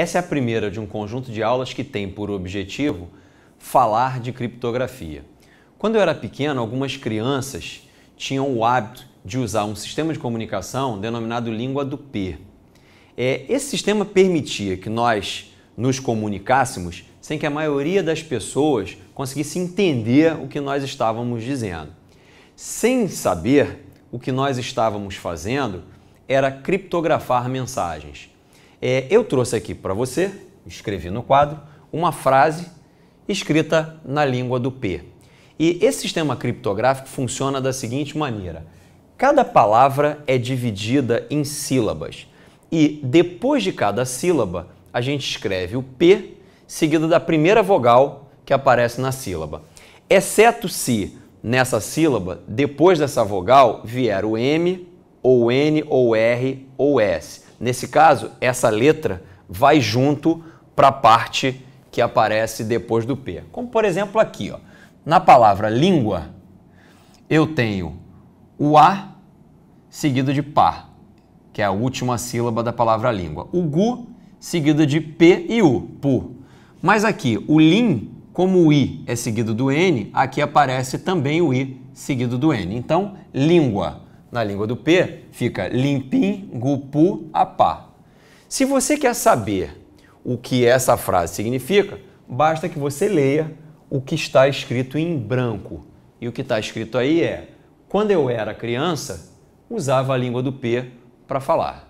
Essa é a primeira de um conjunto de aulas que tem por objetivo falar de criptografia. Quando eu era pequeno, algumas crianças tinham o hábito de usar um sistema de comunicação denominado língua do P. É, esse sistema permitia que nós nos comunicássemos sem que a maioria das pessoas conseguisse entender o que nós estávamos dizendo. Sem saber, o que nós estávamos fazendo era criptografar mensagens. É, eu trouxe aqui para você, escrevi no quadro, uma frase escrita na língua do P. E esse sistema criptográfico funciona da seguinte maneira: cada palavra é dividida em sílabas e depois de cada sílaba a gente escreve o P seguido da primeira vogal que aparece na sílaba. Exceto se nessa sílaba, depois dessa vogal, vier o M, ou N, ou R, ou S. Nesse caso, essa letra vai junto para a parte que aparece depois do P. Como por exemplo aqui, ó. na palavra língua, eu tenho o A seguido de pá, que é a última sílaba da palavra língua. O gu seguido de P e U, pu. Mas aqui, o lin, como o I é seguido do N, aqui aparece também o I seguido do N. Então, língua na língua do P, fica limpim gupu apá. Se você quer saber o que essa frase significa, basta que você leia o que está escrito em branco. E o que está escrito aí é: quando eu era criança, usava a língua do P para falar.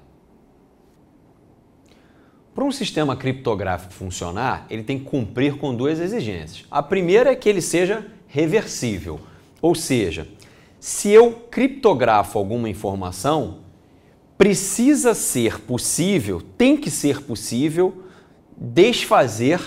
Para um sistema criptográfico funcionar, ele tem que cumprir com duas exigências. A primeira é que ele seja reversível, ou seja, se eu criptografo alguma informação, precisa ser possível, tem que ser possível desfazer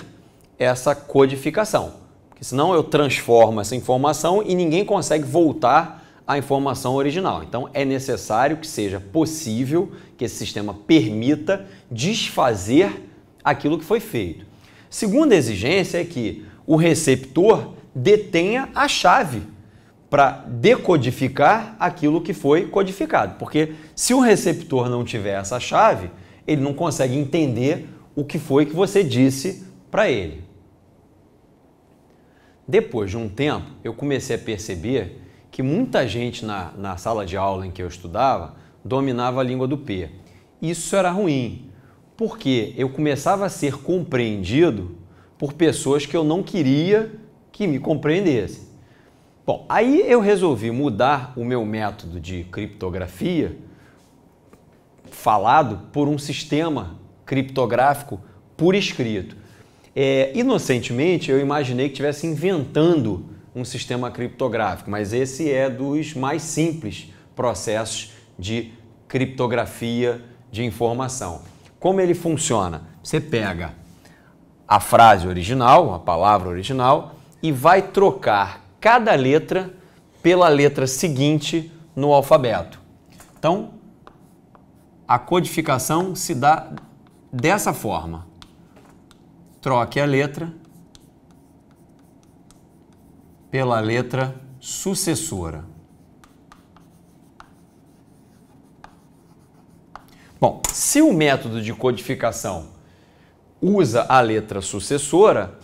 essa codificação. Porque senão eu transformo essa informação e ninguém consegue voltar à informação original. Então é necessário que seja possível que esse sistema permita desfazer aquilo que foi feito. Segunda exigência é que o receptor detenha a chave para decodificar aquilo que foi codificado. Porque se o receptor não tiver essa chave, ele não consegue entender o que foi que você disse para ele. Depois de um tempo, eu comecei a perceber que muita gente na, na sala de aula em que eu estudava dominava a língua do P. Isso era ruim, porque eu começava a ser compreendido por pessoas que eu não queria que me compreendessem. Bom, aí eu resolvi mudar o meu método de criptografia falado por um sistema criptográfico por escrito. É, inocentemente, eu imaginei que estivesse inventando um sistema criptográfico, mas esse é dos mais simples processos de criptografia de informação. Como ele funciona? Você pega a frase original, a palavra original, e vai trocar cada letra pela letra seguinte no alfabeto. Então, a codificação se dá dessa forma. Troque a letra pela letra sucessora. Bom, se o método de codificação usa a letra sucessora,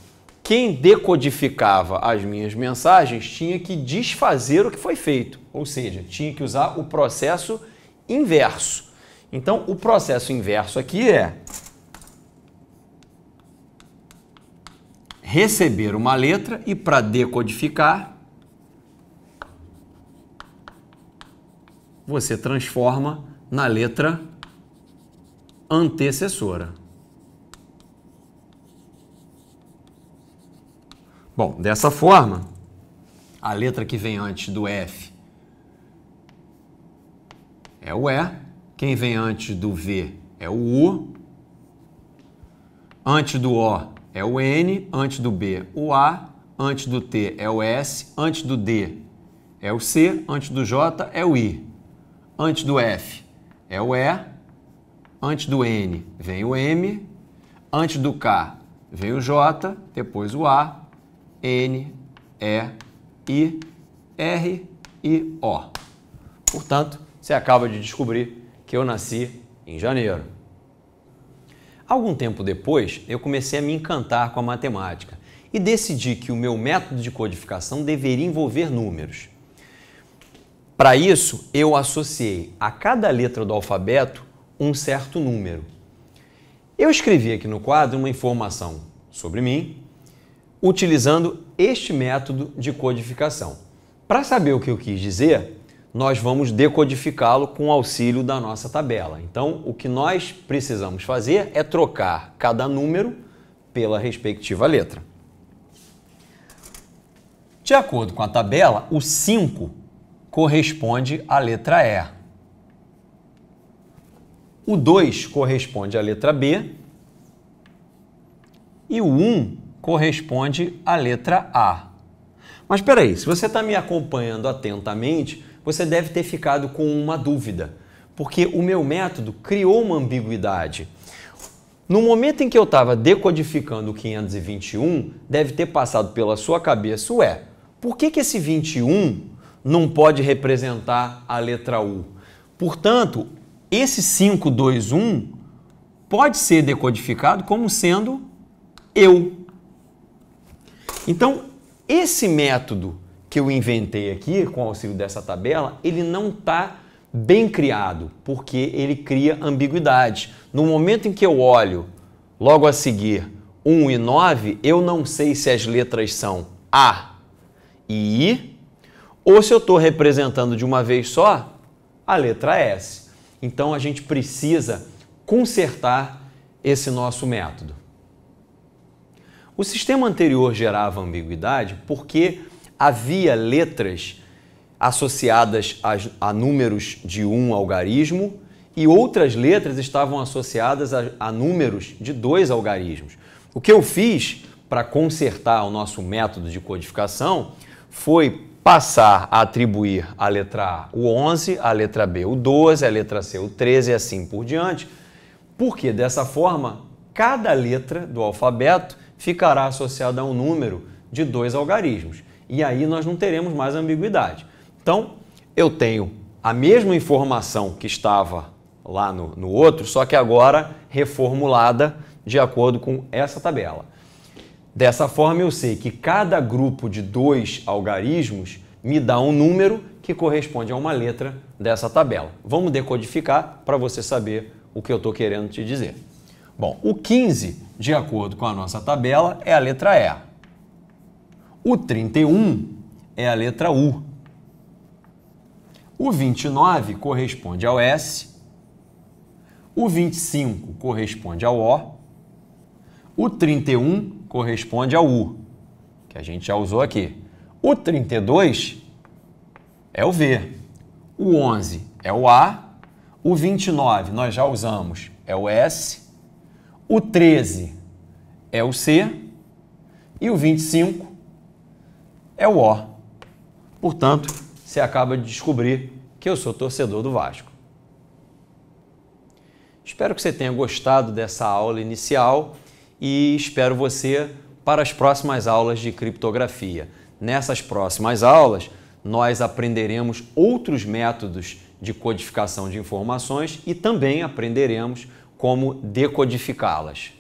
quem decodificava as minhas mensagens tinha que desfazer o que foi feito, ou seja, tinha que usar o processo inverso. Então, o processo inverso aqui é receber uma letra e para decodificar você transforma na letra antecessora. Bom, dessa forma, a letra que vem antes do F é o E, quem vem antes do V é o U, antes do O é o N, antes do B o A, antes do T é o S, antes do D é o C, antes do J é o I, antes do F é o E, antes do N vem o M, antes do K vem o J, depois o A, N, E, I, R e O. Portanto, você acaba de descobrir que eu nasci em janeiro. Algum tempo depois, eu comecei a me encantar com a matemática e decidi que o meu método de codificação deveria envolver números. Para isso, eu associei a cada letra do alfabeto um certo número. Eu escrevi aqui no quadro uma informação sobre mim, utilizando este método de codificação. Para saber o que eu quis dizer, nós vamos decodificá-lo com auxílio da nossa tabela. Então, o que nós precisamos fazer é trocar cada número pela respectiva letra. De acordo com a tabela, o 5 corresponde à letra E. O 2 corresponde à letra B. E o 1 corresponde à letra A. Mas espera aí, se você está me acompanhando atentamente, você deve ter ficado com uma dúvida, porque o meu método criou uma ambiguidade. No momento em que eu estava decodificando o 521, deve ter passado pela sua cabeça, ué, por que, que esse 21 não pode representar a letra U? Portanto, esse 521 pode ser decodificado como sendo eu. Então, esse método que eu inventei aqui, com auxílio dessa tabela, ele não está bem criado, porque ele cria ambiguidade. No momento em que eu olho logo a seguir 1 e 9, eu não sei se as letras são A e I, ou se eu estou representando de uma vez só a letra S. Então a gente precisa consertar esse nosso método. O sistema anterior gerava ambiguidade porque havia letras associadas a, números de um algarismo e outras letras estavam associadas a, a números de dois algarismos. O que eu fiz para consertar o nosso método de codificação foi passar a atribuir à letra A o 11, à letra B o 12, à letra C o 13 e assim por diante, porque dessa forma cada letra do alfabeto ficará associada a um número de dois algarismos. E aí nós não teremos mais ambiguidade. Então, eu tenho a mesma informação que estava lá no, no outro, só que agora reformulada de acordo com essa tabela. Dessa forma, eu sei que cada grupo de dois algarismos me dá um número que corresponde a uma letra dessa tabela. Vamos decodificar para você saber o que eu estou querendo te dizer. Bom, o 15, de acordo com a nossa tabela, é a letra E. O 31 é a letra U. O 29 corresponde ao S. O 25 corresponde ao O. O 31 corresponde ao U, que a gente já usou aqui. O 32 é o V. O 11 é o A. O 29 nós já usamos, é o S. O 13 é o C e o 25 é o O. Portanto, você acaba de descobrir que eu sou torcedor do Vasco. Espero que você tenha gostado dessa aula inicial e espero você para as próximas aulas de criptografia. Nessas próximas aulas, nós aprenderemos outros métodos de codificação de informações e também aprenderemos como decodificá-las.